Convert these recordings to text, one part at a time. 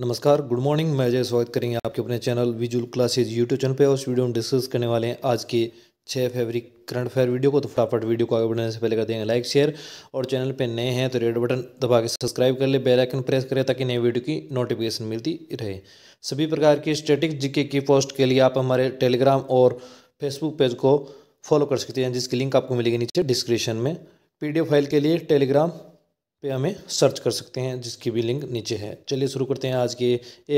नमस्कार good morning मैं अजय स्वागत करेंगे आपके अपने channel visual classes YouTube channel पे और इस वीडियो में डिस्कस करने वाले हैं आज के छः फेवरी करंट फेयर वीडियो को तो फटाफट वीडियो को आगे बढ़ने से पहले कर देंगे लाइक शेयर और चैनल पे नए हैं तो रेड बटन दबा के सब्सक्राइब कर ले बेलाइकन प्रेस करें ताकि नई वीडियो की नोटिफिकेशन मिलती रहे सभी प्रकार की स्टेटिक जीके की पोस्ट के लिए आप हमारे टेलीग्राम और फेसबुक पेज को फॉलो कर सकते हैं जिसकी लिंक आपको मिलेगी नीचे डिस्क्रिप्शन में पी फाइल के लिए टेलीग्राम पे हमें सर्च कर सकते हैं जिसकी भी लिंक नीचे है चलिए शुरू करते हैं आज के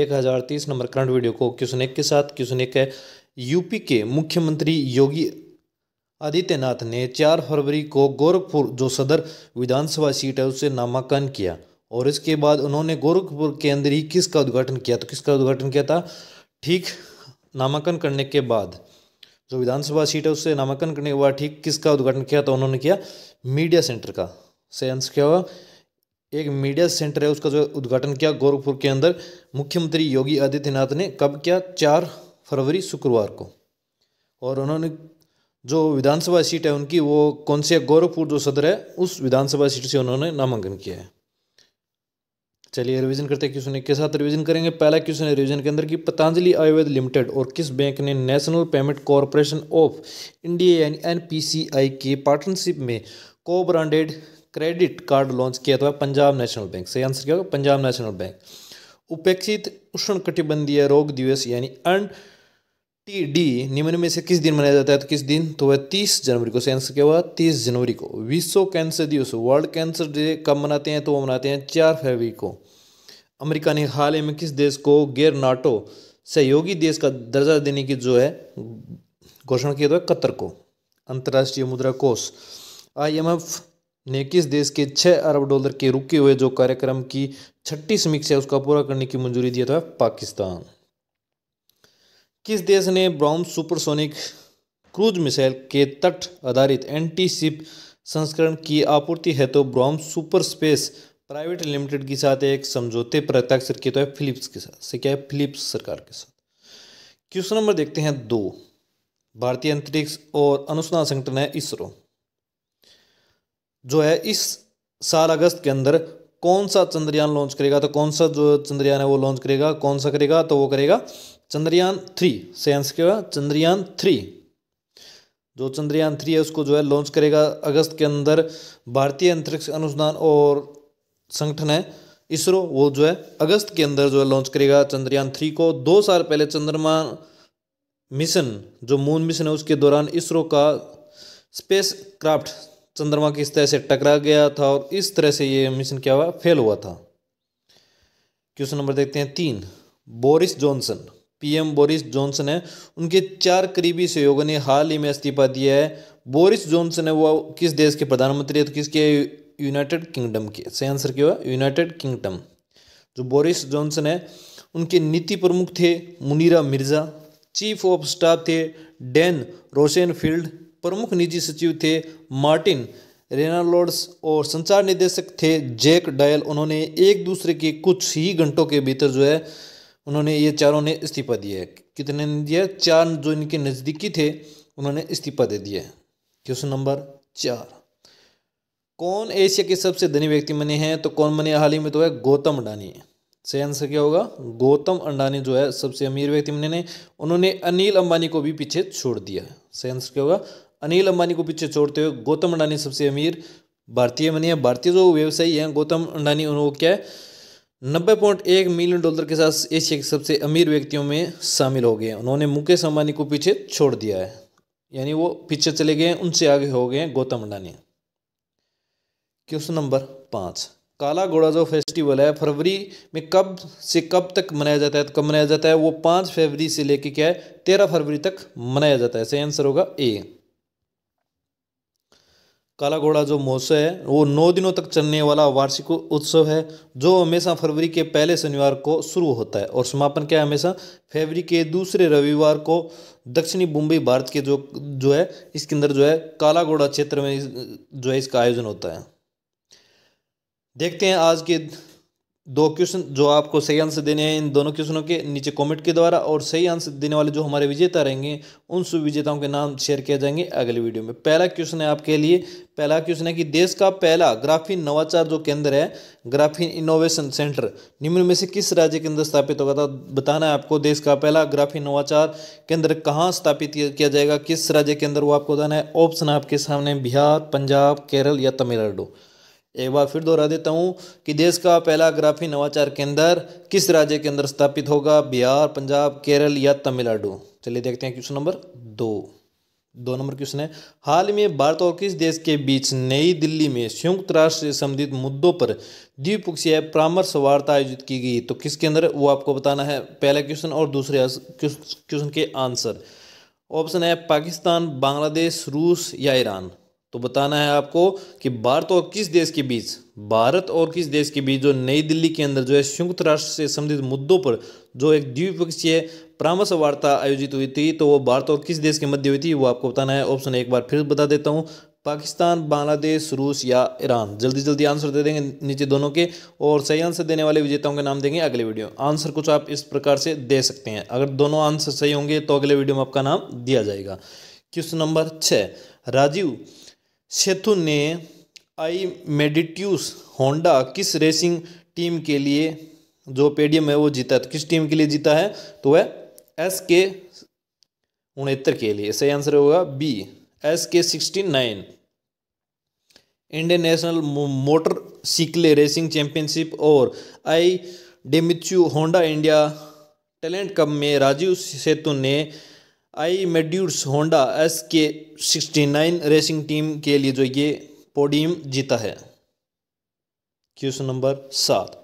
एक हज़ार तीस नंबर करंट वीडियो को क्वेश्चन एक के साथ क्वेश्चन एक है यूपी के मुख्यमंत्री योगी आदित्यनाथ ने चार फरवरी को गोरखपुर जो सदर विधानसभा सीट है उससे नामांकन किया और इसके बाद उन्होंने गोरखपुर के अंदर ही किसका उद्घाटन किया तो किसका उद्घाटन किया था ठीक नामांकन करने के बाद जो विधानसभा सीट है उससे नामांकन करने के बाद ठीक किसका उद्घाटन किया तो उन्होंने किया मीडिया सेंटर का सेंस आंसर क्या हुआ एक मीडिया सेंटर है उसका जो उद्घाटन किया गोरखपुर के अंदर मुख्यमंत्री योगी आदित्यनाथ ने कब किया चार फरवरी शुक्रवार को और उन्होंने जो विधानसभा सीट है उनकी वो कौन सी है गोरखपुर जो सदर है उस विधानसभा सीट से उन्होंने नामांकन किया है चलिए रिवीजन करते हैं क्वेश्चन के साथ रिवीजन करेंगे पहला क्वेश्चन है रिवीजन के अंदर कि पतंजलि आयुर्वेद लिमिटेड और किस बैंक ने National Payment Corporation of India यानी एनपीसीआई के पार्टनरशिप में को ब्रांडेड क्रेडिट कार्ड लॉन्च किया था तो पंजाब नेशनल बैंक से आंसर क्या होगा पंजाब नेशनल बैंक उपेक्षित उष्ण कटिबंधीय रोग दिवस यानी अन टी डी निम्न में से किस दिन मनाया जाता है तो किस दिन तो वह तीस जनवरी को सही आंसर क्या हुआ तीस जनवरी को विश्व कैंसर दिवस वर्ल्ड कैंसर डे कब मनाते हैं तो वो मनाते हैं चार फरवरी को अमेरिका ने हाल ही में किस देश को गैर नाटो सहयोगी देश का दर्जा देने की जो है घोषणा किया था तो कतर को अंतर्राष्ट्रीय मुद्रा कोष आई एम एफ ने किस देश के छः अरब डॉलर के रुके हुए जो कार्यक्रम की छठी समीक्षा है उसका पूरा करने की मंजूरी दिया था तो पाकिस्तान किस देश ने ब्राउन सुपरसोनिक क्रूज मिसाइल के तट आधारित एंटी शिप संस्करण की आपूर्ति है तो ब्रॉम सुपर स्पेस प्राइवेट लिमिटेड के साथ एक समझौते पर हस्ताक्षर किया तो है फिलिप्स के साथ से क्या है फिलिप्स सरकार के साथ क्वेश्चन नंबर देखते हैं दो भारतीय अंतरिक्ष और अनुसंधान संगठन है इसरो जो है इस साल अगस्त के अंदर कौन सा चंद्रयान लॉन्च करेगा तो कौन सा जो चंद्रयान है वो लॉन्च करेगा कौन सा करेगा तो वो करेगा चंद्रयान थ्री साइंस के चंद्रयान थ्री जो चंद्रयान थ्री है उसको जो है लॉन्च करेगा अगस्त के अंदर भारतीय अंतरिक्ष अनुसंधान और संगठन है इसरो वो जो है अगस्त के अंदर जो है लॉन्च करेगा चंद्रयान थ्री को दो साल पहले चंद्रमा मिशन जो मून मिशन है उसके दौरान इसरो का स्पेस क्राफ्ट चंद्रमा किस तरह से टकरा गया था और इस तरह से ये मिशन क्या हुआ फेल हुआ था क्वेश्चन नंबर देखते हैं तीन Boris Johnson PM Boris Johnson है उनके चार करीबी सहयोगों ने हाल ही में इस्तीफा दिया है बोरिस जॉनसन है वो किस देश के प्रधानमंत्री तो किसके यूनाइटेड किंगडम के सही आंसर क्या हुआ यूनाइटेड किंगडम जो बोरिस जॉनसन है उनके नीति प्रमुख थे Munira Mirza chief of staff थे डेन रोशनफील्ड प्रमुख निजी सचिव थे मार्टिन रेनालोड्स और संचार निदेशक थे जैक डायल उन्होंने एक दूसरे के कुछ ही घंटों के भीतर जो है उन्होंने ये चारों ने इस्तीफा दिया है कितने ने दिया चार जो इनके नज़दीकी थे उन्होंने इस्तीफा दे दिया है क्वेश्चन नंबर चार कौन एशिया के सबसे धनी व्यक्ति बने हैं तो कौन बने हाल ही में तो है गौतम अडानी सही आंसर क्या होगा गौतम अंडानी जो है सबसे अमीर व्यक्ति बने ने उन्होंने अनिल अंबानी को भी पीछे छोड़ दिया सही आंसर क्या होगा अनिल अंबानी को पीछे छोड़ते हुए गौतम अंडानी सबसे अमीर भारतीय बनी है भारतीय जो व्यवसायी हैं गौतम अंडानी उनको क्या है नब्बे पॉइंट एक मिलियन डॉलर के साथ एशिया के सबसे अमीर व्यक्तियों में शामिल हो गए हैं उन्होंने मुकेश अंबानी को पीछे छोड़ दिया है यानी वो पीछे चले गए हैं उनसे आगे हो गए हैं गौतम अंडानी क्वेश्चन नंबर पाँच काला घोड़ा जो फेस्टिवल है फरवरी में कब से कब तक मनाया जाता है तो कब मनाया जाता है वो पाँच फरवरी से लेके क्या है तेरह फरवरी तक मनाया जाता है सही आंसर होगा ए काला घोड़ा जो महोत्सव है वो नौ दिनों तक चलने वाला वार्षिक उत्सव है जो हमेशा फरवरी के पहले शनिवार को शुरू होता है और समापन क्या है हमेशा फरवरी के दूसरे रविवार को दक्षिणी मुंबई भारत के जो जो है इसके अंदर जो है काला घोड़ा क्षेत्र में जो है इसका आयोजन होता है देखते हैं आज के दो क्वेश्चन जो आपको सही आंसर देने हैं इन दोनों क्वेश्चनों के नीचे कमेंट के द्वारा और सही आंसर देने वाले जो हमारे विजेता रहेंगे उन सभी विजेताओं के नाम शेयर किया जाएंगे अगले वीडियो में पहला क्वेश्चन है आपके लिए पहला क्वेश्चन है कि देश का पहला ग्राफीन नवाचार जो केंद्र है ग्राफीन इनोवेशन सेंटर निम्न में से किस राज्य के अंदर स्थापित होगा था तो बताना है आपको देश का पहला ग्राफीन नवाचार केंद्र कहाँ स्थापित किया जाएगा किस राज्य के अंदर वो आपको बताना है ऑप्शन आपके सामने बिहार पंजाब केरल या तमिलनाडु एक बार फिर दोहरा देता हूँ कि देश का पहला ग्राफी नवाचार केंद्र किस राज्य के अंदर स्थापित होगा बिहार पंजाब केरल या तमिलनाडु चलिए देखते हैं क्वेश्चन नंबर दो दो नंबर क्वेश्चन है हाल में भारत और किस देश के बीच नई दिल्ली में संयुक्त राष्ट्र से संबंधित मुद्दों पर द्विपक्षीय परामर्श वार्ता आयोजित की गई तो किसके अंदर वो आपको बताना है पहला क्वेश्चन और दूसरे क्वेश्चन के आंसर ऑप्शन है पाकिस्तान बांग्लादेश रूस या ईरान तो बताना है आपको कि भारत और किस देश के बीच भारत और किस देश के बीच जो नई दिल्ली के अंदर जो है संयुक्त राष्ट्र से संबंधित मुद्दों पर जो एक द्विपक्षीय परामर्श वार्ता आयोजित हुई थी तो वो भारत और किस देश के मध्य हुई थी वो आपको बताना है ऑप्शन एक बार फिर बता देता हूँ पाकिस्तान बांग्लादेश रूस या ईरान जल्दी जल्दी आंसर दे देंगे नीचे दोनों के और सही आंसर देने वाले विजेताओं के नाम देंगे अगले वीडियो आंसर कुछ आप इस प्रकार से दे सकते हैं अगर दोनों आंसर सही होंगे तो अगले वीडियो में आपका नाम दिया जाएगा क्वेश्चन नंबर छः राजीव सेथु ने आई मेडिट्यूस होंडा किस रेसिंग टीम के लिए जो पेडियम है वो जीता है तो किस टीम के लिए जीता है तो वह एस के उनहत्तर के लिए सही आंसर होगा B S K sixty nine Indian National motorcycle racing championship और Idemitsu Honda India talent cup में राजीव सेतु ने Idemitsu Honda S K sixty nine racing team के लिए जो ये पोडियम जीता है क्वेश्चन नंबर सात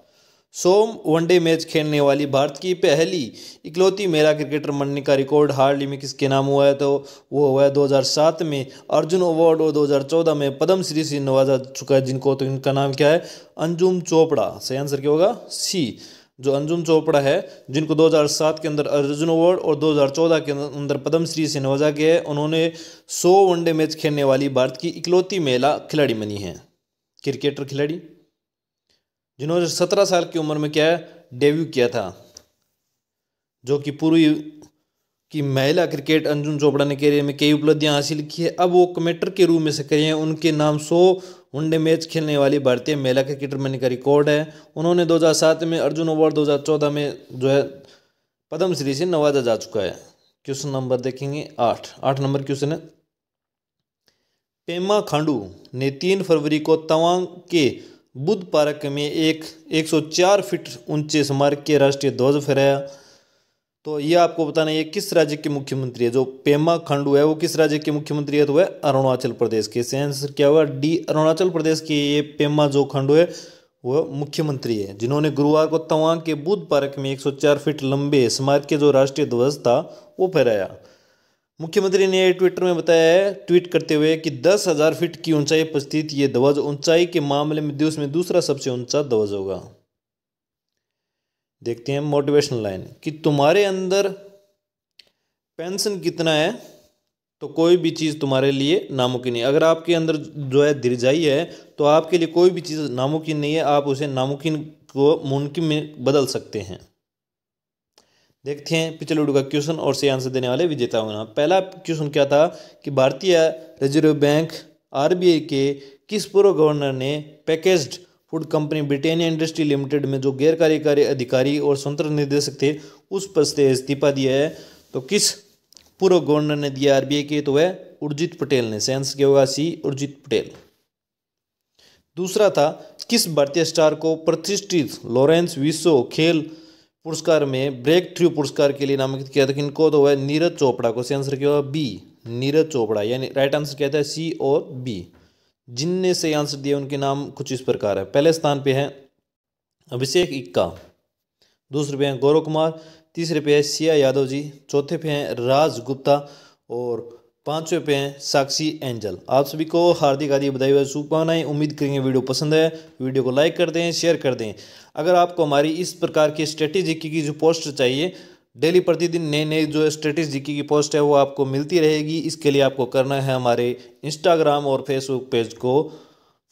सोम वनडे मैच खेलने वाली भारत की पहली इकलौती महिला क्रिकेटर बनने का रिकॉर्ड हार्डली में किसके नाम हुआ है तो वो हुआ है 2007 में अर्जुन अवार्ड और 2014 में पद्म श्री से नवाजा चुका है जिनको तो इनका नाम क्या है अंजुम चोपड़ा सही आंसर क्या होगा सी जो अंजुम चोपड़ा है जिनको 2007 के अंदर अर्जुन अवार्ड और 2014 के अंदर पद्मश्री से नवाजा गया है उन्होंने 100 वनडे मैच खेलने वाली भारत की इकलौती महिला खिलाड़ी बनी है क्रिकेटर खिलाड़ी जिन्होंने 17 साल की उम्र में क्या डेब्यू किया था जो कि पूरी की महिला क्रिकेट अंजुम चोपड़ा ने कैरियर में कई उपलब्धियां हासिल की है अब वो कमेटर के रूप में सक्रिय हैं उनके नाम सौ वनडे मैच खेलने वाली भारतीय महिला क्रिकेटर बनने का रिकॉर्ड है उन्होंने 2007 में अर्जुन अवार्ड 2014 में जो है पद्मश्री से नवाजा जा चुका है क्वेश्चन नंबर देखेंगे आठ आठ नंबर क्वेश्चन है पेमा खांडू ने तीन फरवरी को तवांग के बुद्ध पार्क में एक 104 फीट ऊंचे स्मारक के राष्ट्रीय ध्वज फहराया तो ये आपको बताना है किस राज्य के मुख्यमंत्री है जो पेमा खांडू है वो किस राज्य के मुख्यमंत्री है तो वह अरुणाचल प्रदेश के आंसर क्या हुआ डी अरुणाचल प्रदेश के ये पेमा जो खांडू है वो मुख्यमंत्री है जिन्होंने गुरुवार को तवांग के बुद्ध पार्क में 104 फीट लंबे स्मारक के जो राष्ट्रीय ध्वज था वो फहराया मुख्यमंत्री ने ट्विटर में बताया है ट्वीट करते हुए कि दस हज़ार फीट की ऊंचाई पर स्थित ये ध्वज ऊंचाई के मामले में देश में दूसरा सबसे ऊंचा ध्वज होगा देखते हैं मोटिवेशनल लाइन कि तुम्हारे अंदर पेंशन कितना है तो कोई भी चीज़ तुम्हारे लिए नामुमकिन है अगर आपके अंदर जो है दिरजाई है तो आपके लिए कोई भी चीज़ नामुमकिन नहीं है आप उसे नामुमकिन को मुमकिन में बदल सकते हैं देखते हैं पिछले वीडियो का क्वेश्चन और से आंसर देने वाले विजेता होना पहला क्वेश्चन क्या था कि भारतीय रिजर्व बैंक आरबीआई के किस पूर्व गवर्नर ने packaged food company Britannia industry limited में जो गैर कार्यकारी अधिकारी और स्वतंत्र निर्देशक थे उस पद से इस्तीफा दिया है तो किस पूर्व गवर्नर ने दिया आरबीआई के तो वह उर्जित पटेल ने सेंस क्या होगा सी उर्जित पटेल दूसरा था किस भारतीय स्टार को प्रतिष्ठित लॉरेंस विश्व खेल पुरस्कार में ब्रेक थ्रू पुरस्कार के लिए नामांकित किया था किनको तो वह नीरज चोपड़ा को सेंसर क्या होगा बी नीरज चोपड़ा यानी राइट आंसर क्या था सी और बी जिनने से आंसर दिया उनके नाम कुछ इस प्रकार है पहले स्थान पे हैं अभिषेक इक्का दूसरे पे हैं गौरव कुमार तीसरे पे है सिया यादव जी चौथे पे हैं राज गुप्ता और पांचवें पे हैं साक्षी एंजल आप सभी को हार्दिक आदि बधाई हुई शुभकामनाएं उम्मीद करेंगे वीडियो पसंद है वीडियो को लाइक कर दें शेयर कर दें अगर आपको हमारी इस प्रकार की स्ट्रेटेजी की जो पोस्टर चाहिए डेली प्रतिदिन नए नए जो स्ट्रेटेजी की पोस्ट है वो आपको मिलती रहेगी इसके लिए आपको करना है हमारे इंस्टाग्राम और फेसबुक पेज को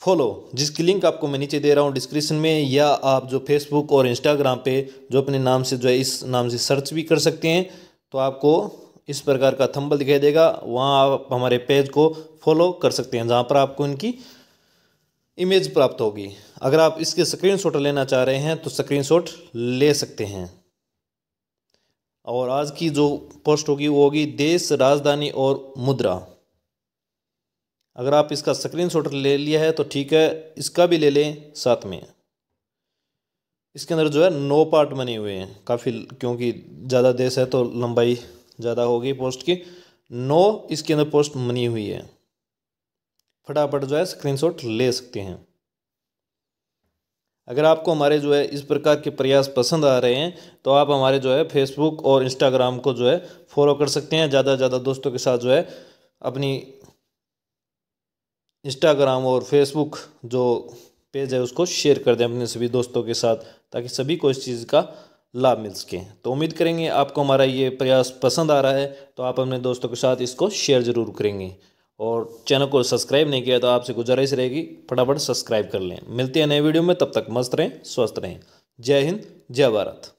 फॉलो जिसकी लिंक आपको मैं नीचे दे रहा हूँ डिस्क्रिप्शन में या आप जो फेसबुक और इंस्टाग्राम पे जो अपने नाम से जो है इस नाम से सर्च भी कर सकते हैं तो आपको इस प्रकार का थंबल दिखाई देगा वहाँ आप हमारे पेज को फॉलो कर सकते हैं जहाँ पर आपको इनकी इमेज प्राप्त होगी अगर आप इसके स्क्रीनशॉट लेना चाह रहे हैं तो स्क्रीनशॉट ले सकते हैं और आज की जो पोस्ट होगी वो होगी देश राजधानी और मुद्रा अगर आप इसका स्क्रीन शॉट ले लिया है तो ठीक है इसका भी ले लें साथ में इसके अंदर जो है नौ पार्ट बने हुए हैं काफ़ी क्योंकि ज़्यादा देश है तो लंबाई ज़्यादा होगी पोस्ट की नौ इसके अंदर पोस्ट बनी हुई है फटाफट जो है स्क्रीनशॉट ले सकते हैं अगर आपको हमारे जो है इस प्रकार के प्रयास पसंद आ रहे हैं तो आप हमारे जो है फेसबुक और इंस्टाग्राम को जो है फॉलो कर सकते हैं ज़्यादा से ज़्यादा दोस्तों के साथ जो है अपनी इंस्टाग्राम और फेसबुक जो पेज है उसको शेयर कर दें अपने सभी दोस्तों के साथ ताकि सभी को इस चीज़ का लाभ मिल सके तो उम्मीद करेंगे आपको हमारा ये प्रयास पसंद आ रहा है तो आप अपने दोस्तों के साथ इसको शेयर ज़रूर करेंगे और चैनल को सब्सक्राइब नहीं किया तो आपसे गुजारिश रहेगी फटाफट सब्सक्राइब कर लें मिलते हैं नए वीडियो में तब तक मस्त रहें स्वस्थ रहें जय हिंद जय भारत